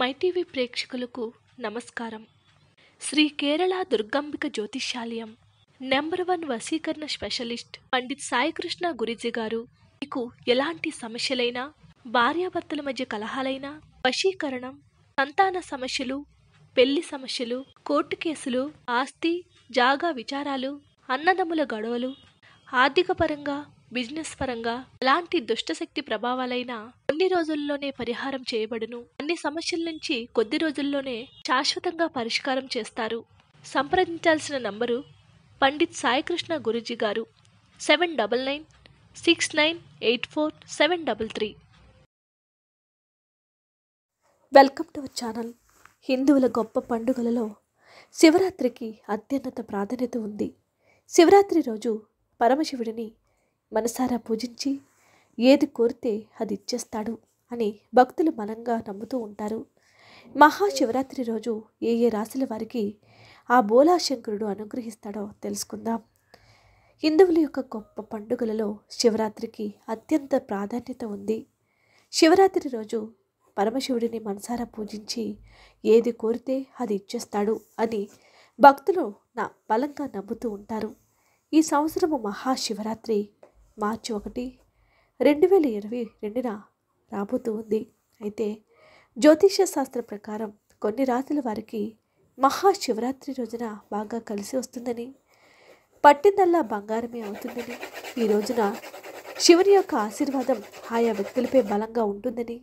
MyTV ప్రేక్షకులకు నమస్కారం శ్రీ కేరళ దుర్గాంబిక జ్యోతిష్యాలయం నెంబర్ వన్ వశీకరణ స్పెషలిస్ట్ పండిత్ సాయికృష్ణ గురిజీ గారు మీకు ఎలాంటి సమస్యలైనా భార్యాభర్తల మధ్య కలహాలైనా వశీకరణం సంతాన సమస్యలు పెళ్లి సమస్యలు కోర్టు కేసులు ఆస్తి జాగా విచారాలు అన్నదమ్ముల గొడవలు ఆర్థిక పరంగా బిజినెస్ పరంగా ఎలాంటి దుష్టశక్తి ప్రభావాలైనా కొన్ని రోజుల్లోనే పరిహారం చేయబడును అన్ని సమస్యల నుంచి కొద్ది రోజుల్లోనే శాశ్వతంగా పరిష్కారం చేస్తారు సంప్రదించాల్సిన నంబరు పండిత్ సాయికృష్ణ గురుజీ గారు seven double nine six nine eight four seven double three welcome to our channel హిందువుల గొప్ప పండుగలలో శివరాత్రికి అత్యున్నత ప్రాధాన్యత ఉంది శివరాత్రి రోజు పరమశివుడిని మనసారా పూజించి ఏది కోరితే అది ఇచ్చేస్తాడు అని భక్తులు మనంగా నమ్ముతూ ఉంటారు మహాశివరాత్రి రోజు ఏ ఏ రాశుల వారికి ఆ బోలాశంకరుడు అనుగ్రహిస్తాడో తెలుసుకుందాం హిందువుల యొక్క గొప్ప పండుగలలో శివరాత్రికి అత్యంత ప్రాధాన్యత ఉంది శివరాత్రి రోజు పరమశివుడిని మనసారా పూజించి ఏది కోరితే అది ఇచ్చేస్తాడు అని భక్తులు నా బలంగా నమ్ముతూ ఉంటారు ఈ సంవత్సరము మహాశివరాత్రి మార్చి ఒకటి రెండు వేల ఇరవై రెండున రాబోతూ ఉంది అయితే జ్యోతిష శాస్త్ర ప్రకారం కొన్ని రాత్రుల వారికి మహా శివరాత్రి రోజున బాగా కలిసి వస్తుందని పట్టిందల్లా బంగారమే అవుతుందని ఈ రోజున శివుని యొక్క ఆశీర్వాదం ఆయా వ్యక్తులపై బలంగా ఉంటుందని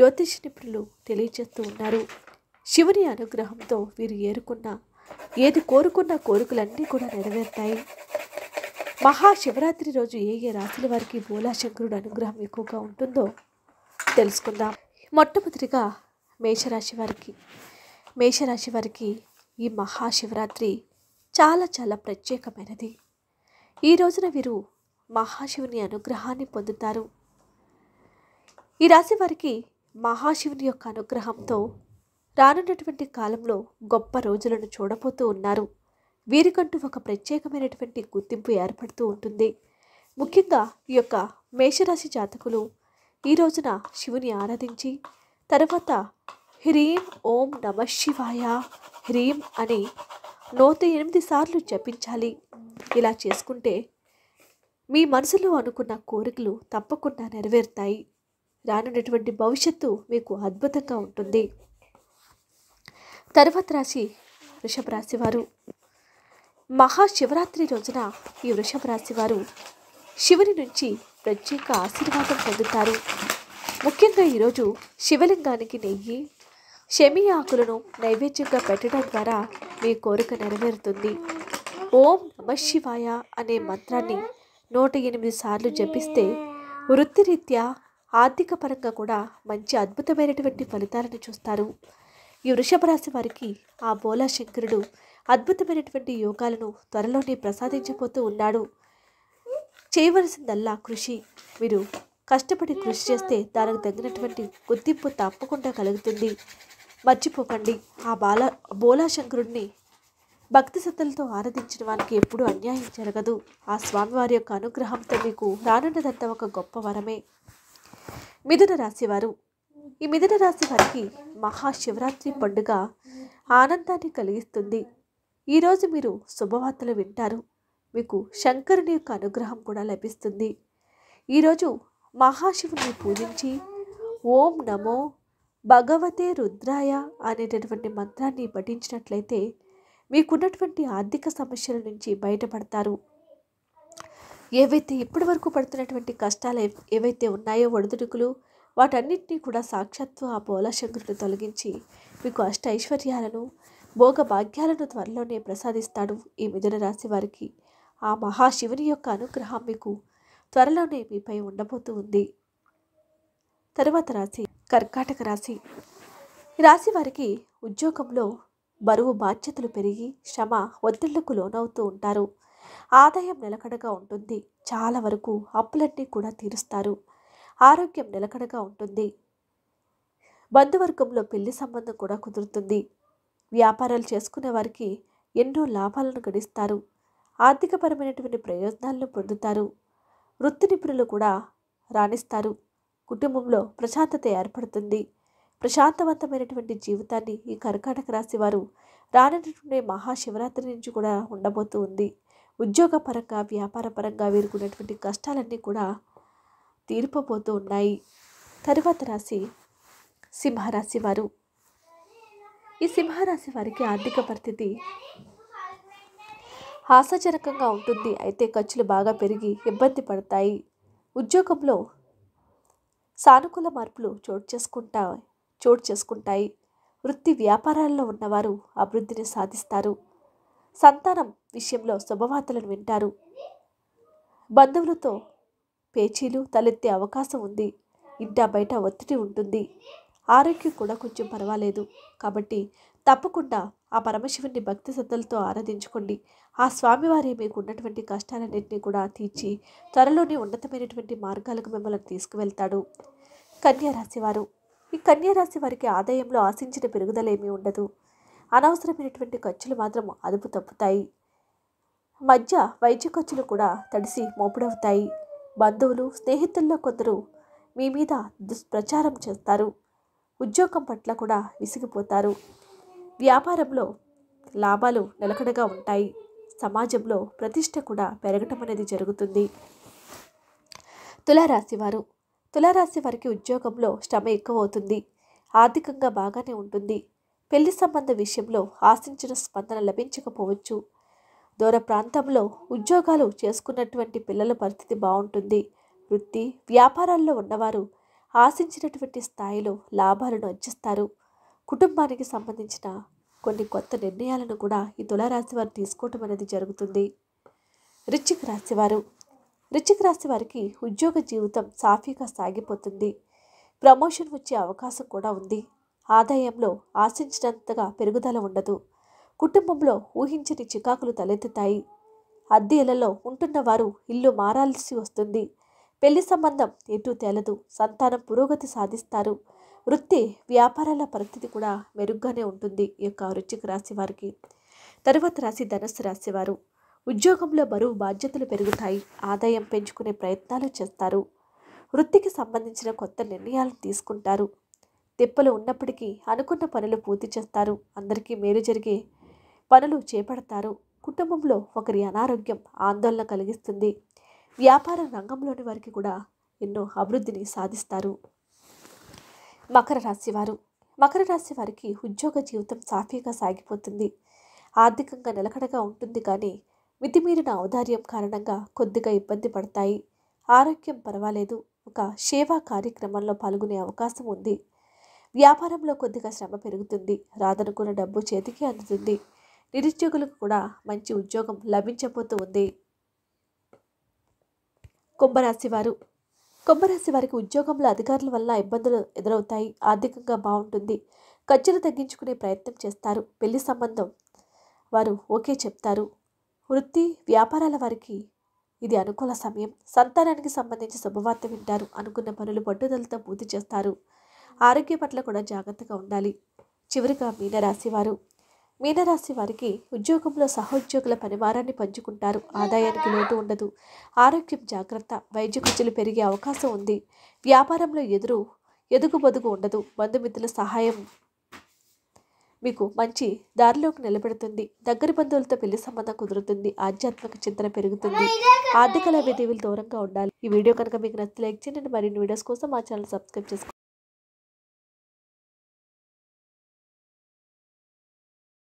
జ్యోతిష నిపుణులు తెలియజేస్తూ ఉన్నారు శివుని అనుగ్రహంతో వీరు ఏరుకున్న ఏది కోరుకున్న కోరికలన్నీ కూడా నెరవేరుతాయి మహాశివరాత్రి రోజు ఏ ఏ రాశుల వారికి భోలాశంకరుడు అనుగ్రహం ఎక్కువగా ఉంటుందో తెలుసుకుందాం మొట్టమొదటిగా మేషరాశి వారికి మేషరాశి వారికి ఈ మహాశివరాత్రి చాలా చాలా ప్రత్యేకమైనది ఈ రోజున వీరు మహాశివుని అనుగ్రహాన్ని పొందుతారు ఈ రాశి వారికి మహాశివుని యొక్క అనుగ్రహంతో రానున్నటువంటి కాలంలో గొప్ప రోజులను చూడబోతూ ఉన్నారు వీరికంటూ ఒక ప్రత్యేకమైనటువంటి గుర్తింపు ఏర్పడుతూ ఉంటుంది ముఖ్యంగా ఈ యొక్క మేషరాశి జాతకులు ఈ రోజున శివుని ఆరాధించి తర్వాత హ్రీం ఓం నమ శివాయ హ్రీం అని నూట ఎనిమిది సార్లు జపించాలి ఇలా చేసుకుంటే మీ మనసులో అనుకున్న కోరికలు తప్పకుండా నెరవేరుతాయి రానున్నటువంటి భవిష్యత్తు మీకు అద్భుతంగా ఉంటుంది తర్వాత రాశి వృషభ రాశి వారు మహాశివరాత్రి రోజున ఈ వృషభ రాశి వారు శివుని నుంచి ప్రత్యేక ఆశీర్వాదం పొందుతారు ముఖ్యంగా ఈరోజు శివలింగానికి నెయ్యి శమి ఆకులను నైవేద్యంగా పెట్టడం ద్వారా మీ కోరిక నెరవేరుతుంది ఓం నమ శివాయ అనే మంత్రాన్ని నూట ఎనిమిది సార్లు జపిస్తే వృత్తిరీత్యా ఆర్థిక పరంగా కూడా మంచి అద్భుతమైనటువంటి ఫలితాలను చూస్తారు ఈ వృషభ రాశి వారికి ఆ బోలా శంకరుడు అద్భుతమైనటువంటి యోగాలను త్వరలోనే ప్రసాదించబోతూ ఉన్నాడు చేయవలసిందల్లా కృషి మీరు కష్టపడి కృషి చేస్తే దానికి తగినటువంటి గుర్తింపు తప్పకుండా కలుగుతుంది మర్చిపోకండి ఆ బాల బోలాశంకరుణ్ణి భక్తి సత్తలతో ఆరాధించిన వారికి ఎప్పుడూ అన్యాయం జరగదు ఆ స్వామివారి యొక్క అనుగ్రహంతో మీకు రానున్నదంత ఒక గొప్ప వరమే మిథున రాశివారు ఈ మిథున రాశి వారికి మహాశివరాత్రి పండుగ ఆనందాన్ని కలిగిస్తుంది ఈరోజు మీరు శుభవార్తలు వింటారు మీకు శంకరుని యొక్క అనుగ్రహం కూడా లభిస్తుంది ఈరోజు మహాశివుని పూజించి ఓం నమో భగవతే రుద్రాయ అనేటటువంటి మంత్రాన్ని పఠించినట్లయితే మీకున్నటువంటి ఆర్థిక సమస్యల నుంచి బయటపడతారు ఏవైతే ఇప్పటి వరకు పడుతున్నటువంటి కష్టాలు ఏవైతే ఉన్నాయో ఒడిదుడుకులు వాటన్నింటినీ కూడా సాక్షాత్తు ఆ పోలశంకరుడు తొలగించి మీకు అష్ట ఐశ్వర్యాలను భోగ భాగ్యాలను త్వరలోనే ప్రసాదిస్తాడు ఈ మిథున రాశి వారికి ఆ మహాశివుని యొక్క అనుగ్రహం మీకు త్వరలోనే మీపై ఉండబోతూ ఉంది తరువాత రాశి కర్కాటక రాశి రాశి వారికి ఉద్యోగంలో బరువు బాధ్యతలు పెరిగి శ్రమ ఒత్తిళ్లకు లోనవుతూ ఉంటారు ఆదాయం నిలకడగా ఉంటుంది చాలా వరకు అప్పులన్నీ కూడా తీరుస్తారు ఆరోగ్యం నిలకడగా ఉంటుంది బంధువర్గంలో పెళ్లి సంబంధం కూడా కుదురుతుంది వ్యాపారాలు చేసుకునే వారికి ఎన్నో లాభాలను గడిస్తారు ఆర్థికపరమైనటువంటి ప్రయోజనాలను పొందుతారు వృత్తి నిపుణులు కూడా రాణిస్తారు కుటుంబంలో ప్రశాంతత ఏర్పడుతుంది ప్రశాంతవంతమైనటువంటి జీవితాన్ని ఈ కర్కాటక రాశి వారు రానటువంటి మహాశివరాత్రి నుంచి కూడా ఉండబోతూ ఉంది ఉద్యోగపరంగా వ్యాపారపరంగా వీరుకున్నటువంటి కష్టాలన్నీ కూడా తీరిపోతూ ఉన్నాయి తరువాత రాశి సింహరాశి వారు ఈ సింహరాశి వారికి ఆర్థిక పరిస్థితి ఆశాజనకంగా ఉంటుంది అయితే ఖర్చులు బాగా పెరిగి ఇబ్బంది పడతాయి ఉద్యోగంలో సానుకూల మార్పులు చోటు చేసుకుంటా చోటు చేసుకుంటాయి వృత్తి వ్యాపారాల్లో ఉన్నవారు అభివృద్ధిని సాధిస్తారు సంతానం విషయంలో శుభవార్తలను వింటారు బంధువులతో పేచీలు తలెత్తే అవకాశం ఉంది ఇంటా బయట ఒత్తిడి ఉంటుంది ఆరోగ్యం కూడా కొంచెం పర్వాలేదు కాబట్టి తప్పకుండా ఆ పరమశివుని భక్తి శ్రద్ధలతో ఆరాధించుకోండి ఆ స్వామివారి మీకు ఉన్నటువంటి కష్టాలన్నింటినీ కూడా తీర్చి త్వరలోనే ఉన్నతమైనటువంటి మార్గాలకు మిమ్మల్ని తీసుకువెళ్తాడు రాశివారు ఈ రాశి వారికి ఆదాయంలో ఆశించిన పెరుగుదల ఏమీ ఉండదు అనవసరమైనటువంటి ఖర్చులు మాత్రం అదుపు తప్పుతాయి మధ్య వైద్య ఖర్చులు కూడా తడిసి మోపుడవుతాయి బంధువులు స్నేహితుల్లో కొందరు మీ మీద దుష్ప్రచారం చేస్తారు ఉద్యోగం పట్ల కూడా విసిగిపోతారు వ్యాపారంలో లాభాలు నిలకడగా ఉంటాయి సమాజంలో ప్రతిష్ట కూడా పెరగటం అనేది జరుగుతుంది తులారాశి వారు తులారాశి వారికి ఉద్యోగంలో శ్రమ ఎక్కువ అవుతుంది ఆర్థికంగా బాగానే ఉంటుంది పెళ్లి సంబంధ విషయంలో ఆశించిన స్పందన లభించకపోవచ్చు దూర ప్రాంతంలో ఉద్యోగాలు చేసుకున్నటువంటి పిల్లల పరిస్థితి బాగుంటుంది వృత్తి వ్యాపారాల్లో ఉన్నవారు ఆశించినటువంటి స్థాయిలో లాభాలను అర్జిస్తారు కుటుంబానికి సంబంధించిన కొన్ని కొత్త నిర్ణయాలను కూడా ఈ తులారాశి వారు తీసుకోవటం అనేది జరుగుతుంది రిచ్చిక రాశివారు రిచ్చిక రాశి వారికి ఉద్యోగ జీవితం సాఫీగా సాగిపోతుంది ప్రమోషన్ వచ్చే అవకాశం కూడా ఉంది ఆదాయంలో ఆశించినంతగా పెరుగుదల ఉండదు కుటుంబంలో ఊహించని చికాకులు తలెత్తుతాయి అద్దెలలో ఉంటున్న వారు ఇల్లు మారాల్సి వస్తుంది పెళ్లి సంబంధం ఎటు తేలదు సంతానం పురోగతి సాధిస్తారు వృత్తి వ్యాపారాల పరిస్థితి కూడా మెరుగ్గానే ఉంటుంది ఈ యొక్క వృత్తికి రాశి వారికి తరువాత రాశి ధనస్సు రాసేవారు ఉద్యోగంలో బరువు బాధ్యతలు పెరుగుతాయి ఆదాయం పెంచుకునే ప్రయత్నాలు చేస్తారు వృత్తికి సంబంధించిన కొత్త నిర్ణయాలు తీసుకుంటారు తిప్పలు ఉన్నప్పటికీ అనుకున్న పనులు పూర్తి చేస్తారు అందరికీ మేలు జరిగే పనులు చేపడతారు కుటుంబంలో ఒకరి అనారోగ్యం ఆందోళన కలిగిస్తుంది వ్యాపార రంగంలోని వారికి కూడా ఎన్నో అభివృద్ధిని సాధిస్తారు మకర రాశి వారు మకర రాశి వారికి ఉద్యోగ జీవితం సాఫీగా సాగిపోతుంది ఆర్థికంగా నిలకడగా ఉంటుంది కానీ మితిమీరిన ఔదార్యం కారణంగా కొద్దిగా ఇబ్బంది పడతాయి ఆరోగ్యం పర్వాలేదు ఒక సేవా కార్యక్రమంలో పాల్గొనే అవకాశం ఉంది వ్యాపారంలో కొద్దిగా శ్రమ పెరుగుతుంది రాదనుకున్న డబ్బు చేతికి అందుతుంది నిరుద్యోగులకు కూడా మంచి ఉద్యోగం లభించబోతూ ఉంది కుంభరాశి వారు కుంభరాశి వారికి ఉద్యోగంలో అధికారుల వల్ల ఇబ్బందులు ఎదురవుతాయి ఆర్థికంగా బాగుంటుంది ఖర్చులు తగ్గించుకునే ప్రయత్నం చేస్తారు పెళ్లి సంబంధం వారు ఓకే చెప్తారు వృత్తి వ్యాపారాల వారికి ఇది అనుకూల సమయం సంతానానికి సంబంధించి శుభవార్త వింటారు అనుకున్న పనులు పట్టుదలతో పూర్తి చేస్తారు ఆరోగ్య పట్ల కూడా జాగ్రత్తగా ఉండాలి చివరిగా మీనరాశి వారు మీనరాశి వారికి ఉద్యోగంలో సహోద్యోగుల పరివారాన్ని పంచుకుంటారు ఆదాయానికి లోటు ఉండదు ఆరోగ్యం జాగ్రత్త వైద్య ఖర్చులు పెరిగే అవకాశం ఉంది వ్యాపారంలో ఎదురు ఎదుగు బదుగు ఉండదు బంధుమిత్రుల సహాయం మీకు మంచి దారిలోకి నిలబెడుతుంది దగ్గర బంధువులతో పెళ్లి సంబంధం కుదురుతుంది ఆధ్యాత్మిక చింతన పెరుగుతుంది ఆర్థిక లభ్యతీవులు దూరంగా ఉండాలి ఈ వీడియో కనుక మీకు నచ్చితే లైక్ చేయండి మరిన్ని వీడియోస్ కోసం మా ఛానల్ సబ్స్క్రైబ్ చేసుకోండి